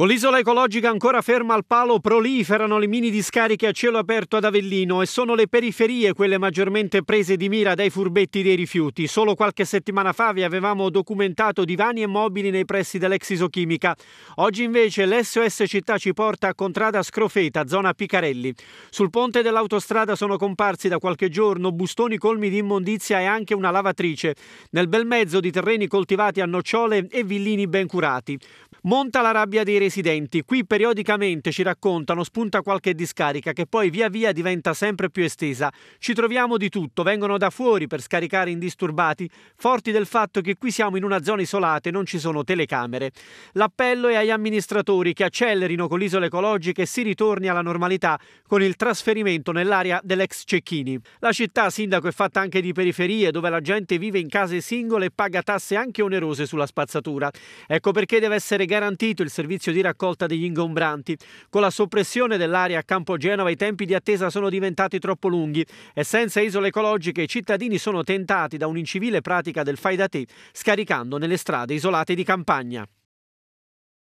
Con l'isola ecologica ancora ferma al palo proliferano le mini discariche a cielo aperto ad Avellino e sono le periferie quelle maggiormente prese di mira dai furbetti dei rifiuti. Solo qualche settimana fa vi avevamo documentato divani e mobili nei pressi dell'ex isochimica. Oggi invece l'SOS Città ci porta a Contrada Scrofeta, zona Picarelli. Sul ponte dell'autostrada sono comparsi da qualche giorno bustoni colmi di immondizia e anche una lavatrice. Nel bel mezzo di terreni coltivati a nocciole e villini ben curati. Monta la rabbia dei residenti, qui periodicamente ci raccontano spunta qualche discarica che poi via via diventa sempre più estesa. Ci troviamo di tutto, vengono da fuori per scaricare indisturbati, forti del fatto che qui siamo in una zona isolata e non ci sono telecamere. L'appello è agli amministratori che accelerino con l'isola ecologica e si ritorni alla normalità con il trasferimento nell'area dell'ex Cecchini. La città, sindaco, è fatta anche di periferie dove la gente vive in case singole e paga tasse anche onerose sulla spazzatura. Ecco perché deve essere garantito il servizio di raccolta degli ingombranti. Con la soppressione dell'area a Campo Genova i tempi di attesa sono diventati troppo lunghi e senza isole ecologiche i cittadini sono tentati da un'incivile pratica del fai da te, scaricando nelle strade isolate di campagna.